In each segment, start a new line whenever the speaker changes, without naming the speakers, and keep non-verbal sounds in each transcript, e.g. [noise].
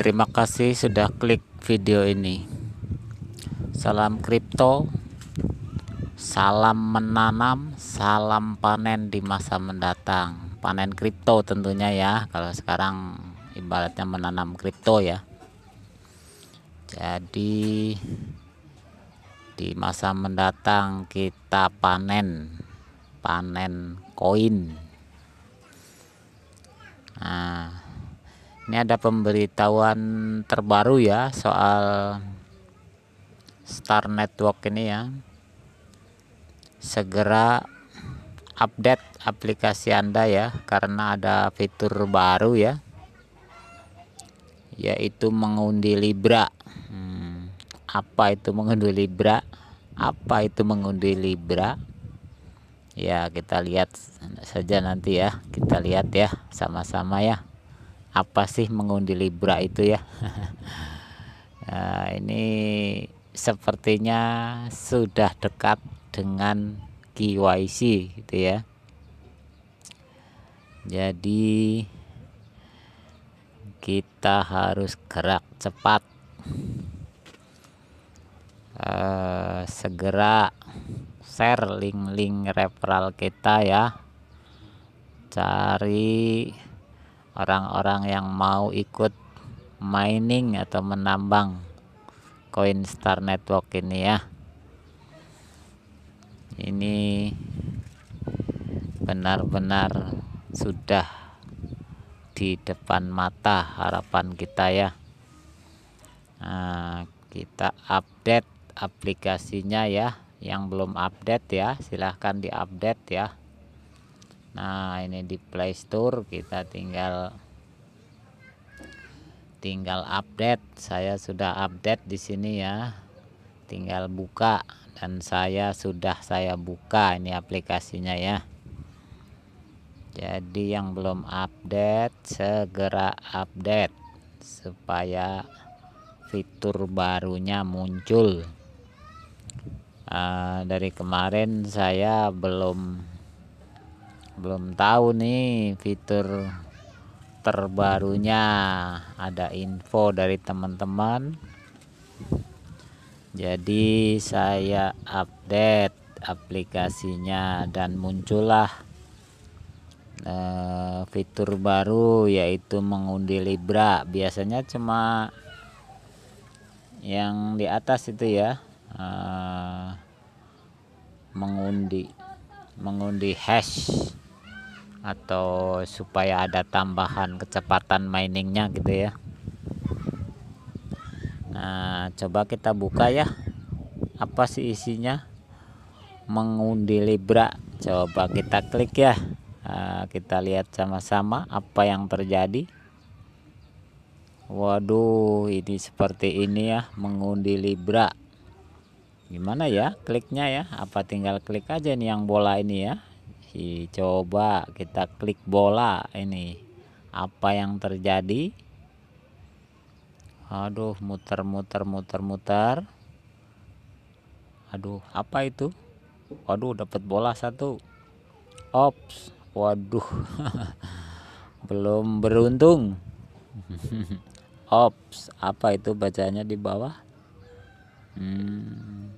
Terima kasih sudah klik video ini. Salam kripto, salam menanam, salam panen di masa mendatang. Panen kripto tentunya ya, kalau sekarang ibaratnya menanam kripto ya. Jadi di masa mendatang kita panen panen koin. Nah, ini ada pemberitahuan terbaru ya soal Star Network ini ya segera update aplikasi anda ya karena ada fitur baru ya yaitu mengundi Libra hmm, apa itu mengundi Libra apa itu mengundi Libra ya kita lihat saja nanti ya kita lihat ya sama-sama ya apa sih mengundi Libra itu ya [laughs] nah, ini sepertinya sudah dekat dengan KYC gitu ya jadi kita harus gerak cepat Uh, segera share link-link referral kita ya cari orang-orang yang mau ikut mining atau menambang koin Star Network ini ya ini benar-benar sudah di depan mata harapan kita ya nah, kita update aplikasinya ya yang belum update ya silahkan diupdate update ya nah ini di Play Store kita tinggal tinggal update saya sudah update di sini ya tinggal buka dan saya sudah saya buka ini aplikasinya ya jadi yang belum update segera update supaya fitur barunya muncul uh, dari kemarin saya belum belum tahu nih fitur terbarunya ada info dari teman-teman jadi saya update aplikasinya dan muncullah uh, fitur baru yaitu mengundi Libra biasanya cuma yang di atas itu ya uh, mengundi mengundi hash atau supaya ada tambahan kecepatan miningnya gitu ya nah coba kita buka ya apa sih isinya mengundi libra coba kita klik ya nah, kita lihat sama-sama apa yang terjadi waduh ini seperti ini ya mengundi libra gimana ya kliknya ya apa tinggal klik aja nih yang bola ini ya coba kita klik bola ini apa yang terjadi aduh muter muter muter muter aduh apa itu waduh dapat bola satu ops waduh [laughs] belum beruntung [laughs] ops apa itu bacanya di bawah hmm,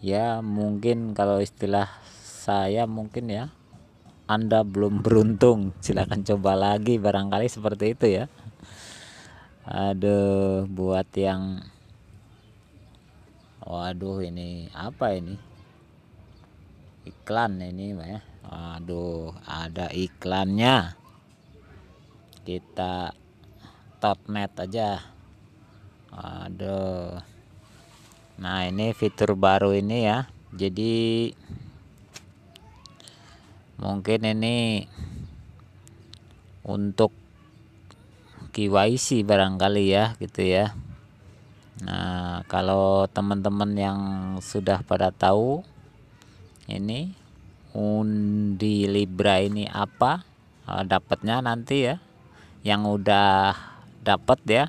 ya mungkin kalau istilah saya mungkin ya Anda belum [laughs] beruntung silahkan coba lagi barangkali seperti itu ya aduh buat yang waduh ini apa ini iklan ini ya Waduh ada iklannya kita top net aja Waduh nah ini fitur baru ini ya jadi mungkin ini untuk KYC barangkali ya gitu ya Nah kalau teman-teman yang sudah pada tahu ini undi Libra ini apa eh, dapatnya nanti ya yang udah dapat ya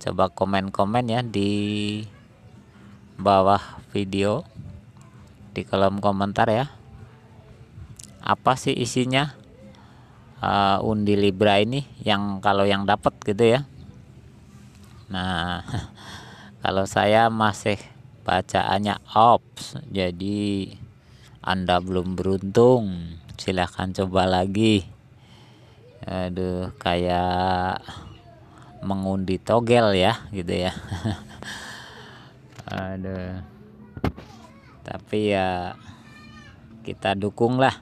coba komen-komen ya di bawah video di kolom komentar ya apa sih isinya uh, undi libra ini yang kalau yang dapat gitu ya nah [laughs] kalau saya masih bacaannya ops jadi anda belum beruntung silahkan coba lagi aduh kayak mengundi togel ya gitu ya [laughs] aduh tapi ya kita dukung lah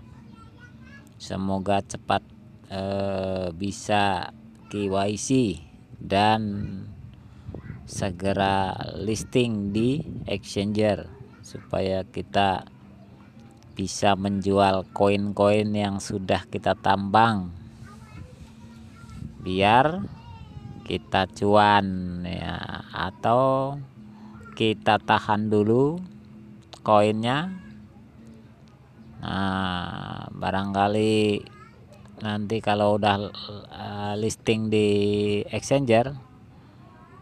semoga cepat eh, bisa KYC dan segera listing di exchanger supaya kita bisa menjual koin-koin yang sudah kita tambang biar kita cuan ya atau kita tahan dulu koinnya Nah, barangkali nanti kalau udah eh, listing di exchanger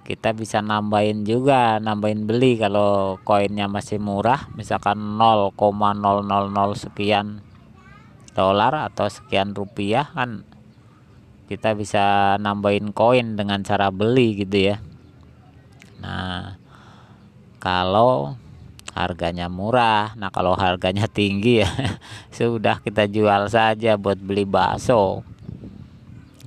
kita bisa nambahin juga, nambahin beli kalau koinnya masih murah, misalkan 0,000 sekian dolar atau sekian rupiah kan kita bisa nambahin koin dengan cara beli gitu ya. Nah, kalau harganya murah nah kalau harganya [laughs] tinggi ya sudah kita jual saja buat beli bakso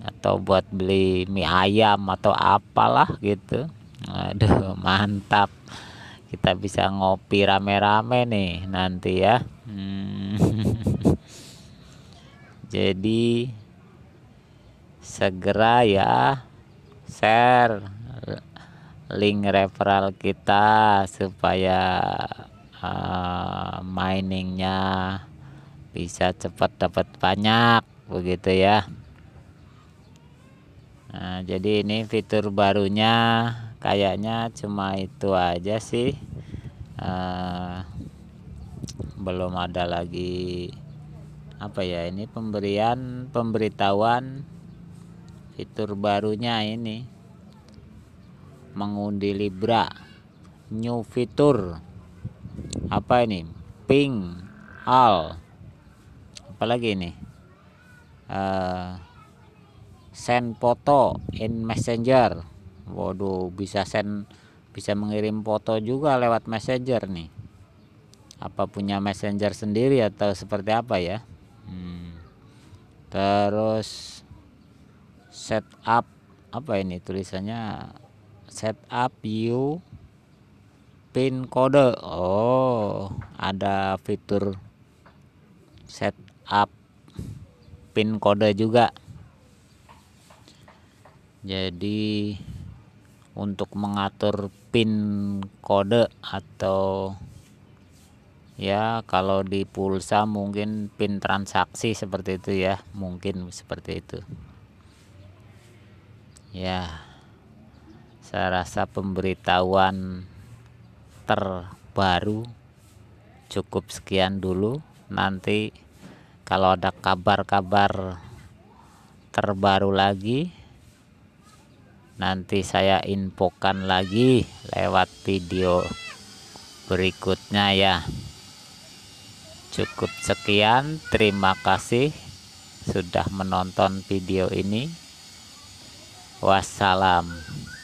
atau buat beli mie ayam atau apalah gitu aduh [laughs] mantap kita bisa ngopi rame-rame nih nanti ya hmm. [laughs] jadi segera ya share link referral kita supaya uh, miningnya bisa cepat dapat banyak begitu ya nah, jadi ini fitur barunya kayaknya cuma itu aja sih uh, belum ada lagi apa ya ini pemberian pemberitahuan fitur barunya ini mengundi Libra new fitur apa ini ping al apalagi ini uh, send foto in messenger waduh bisa send bisa mengirim foto juga lewat messenger nih apa punya messenger sendiri atau seperti apa ya hmm. terus setup apa ini tulisannya setup view pin kode Oh ada fitur setup pin kode juga jadi untuk mengatur pin kode atau ya kalau di pulsa mungkin pin transaksi seperti itu ya mungkin seperti itu ya saya rasa pemberitahuan terbaru cukup sekian dulu nanti kalau ada kabar-kabar terbaru lagi nanti saya infokan lagi lewat video berikutnya ya cukup sekian terima kasih sudah menonton video ini wassalam